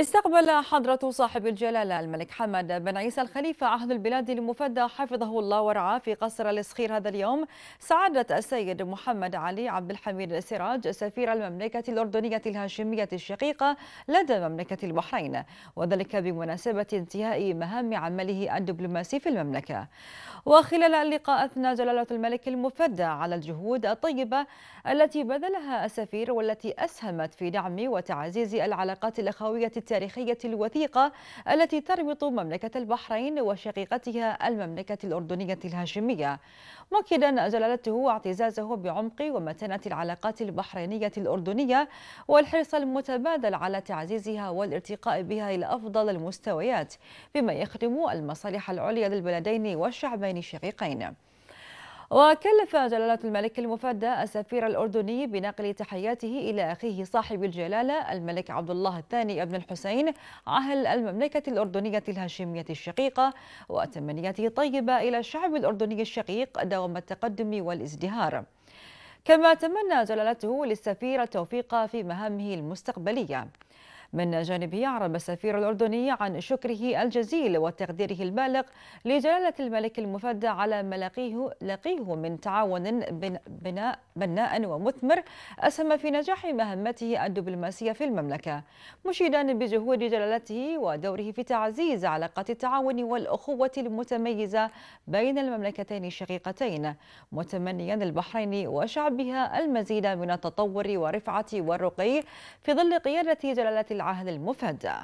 استقبل حضرة صاحب الجلالة الملك حمد بن عيسى الخليفة عهد البلاد المفدى حفظه الله ورعاه في قصر الصخير هذا اليوم سعادة السيد محمد علي عبد الحميد السراج سفير المملكة الأردنية الهاشمية الشقيقة لدى مملكة البحرين وذلك بمناسبة انتهاء مهام عمله الدبلوماسي في المملكة وخلال اللقاء أثنى جلالة الملك المفدى على الجهود الطيبة التي بذلها السفير والتي أسهمت في دعم وتعزيز العلاقات الأخوية التاريخية الوثيقة التي تربط مملكة البحرين وشقيقتها المملكة الأردنية الهاشمية مؤكدا جلالته اعتزازه بعمق ومتانة العلاقات البحرينية الأردنية والحرص المتبادل على تعزيزها والارتقاء بها إلى أفضل المستويات بما يخدم المصالح العليا للبلدين والشعبين الشقيقين وكلف جلالة الملك المفدى السفير الأردني بنقل تحياته إلى أخيه صاحب الجلالة الملك عبد الله الثاني ابن الحسين عهل المملكة الأردنية الهاشمية الشقيقة وتمنياته الطيبة إلى الشعب الأردني الشقيق دوام التقدم والازدهار كما تمنى جلالته للسفير التوفيق في مهامه المستقبلية من جانبه أعرب السفير الأردني عن شكره الجزيل وتقديره البالغ لجلالة الملك المفدى على ما لقيه, لقيه من تعاون بناء بناء ومثمر أسهم في نجاح مهمته الدبلوماسية في المملكة مشيدا بجهود جلالته ودوره في تعزيز علاقات التعاون والأخوة المتميزة بين المملكتين الشقيقتين متمنيا البحرين وشعبها المزيد من التطور والرفعة والرقي في ظل قيادة جلالة العهد المفدى